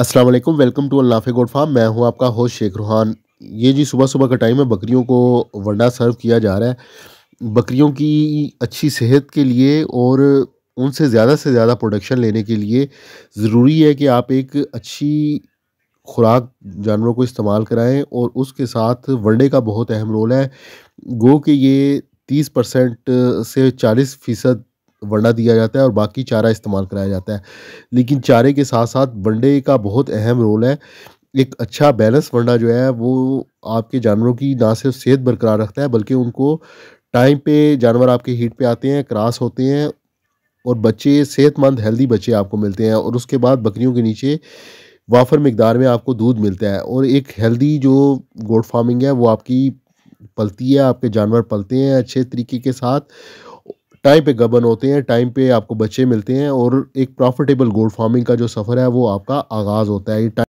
अस्सलाम वालेकुम welcome to अल्लाफ़े गोड फार्म मैं हूं आपका होस्ट शेख रुहान ये जी सुबह सुबह का टाइम है बकरियों को वंडा सर्व किया जा रहा है बकरियों की अच्छी सेहत के लिए और उनसे ज़्यादा से ज़्यादा प्रोडक्शन लेने के लिए ज़रूरी है कि आप एक अच्छी खुराक जानवरों को इस्तेमाल कराएँ और उसके साथ वंडे का बहुत अहम रोल है गो के ये तीस परसेंट से चालीस फ़ीसद वंडा दिया जाता है और बाकी चारा इस्तेमाल कराया जाता है लेकिन चारे के साथ साथ वंडे का बहुत अहम रोल है एक अच्छा बैलेंस वंडा जो है वो आपके जानवरों की ना सिर्फ सेहत बरकरार रखता है बल्कि उनको टाइम पे जानवर आपके हीट पे आते हैं क्रॉस होते हैं और बच्चे सेहतमंद हेल्दी बच्चे आपको मिलते हैं और उसके बाद बकरियों के नीचे वाफर मकदार में आपको दूध मिलता है और एक हेल्दी जो गोड फार्मिंग है वो आपकी पलती है आपके जानवर पलते हैं अच्छे तरीके के साथ टाइम पे गबन होते हैं टाइम पे आपको बच्चे मिलते हैं और एक प्रॉफिटेबल गोल्ड फार्मिंग का जो सफ़र है वो आपका आगाज़ होता है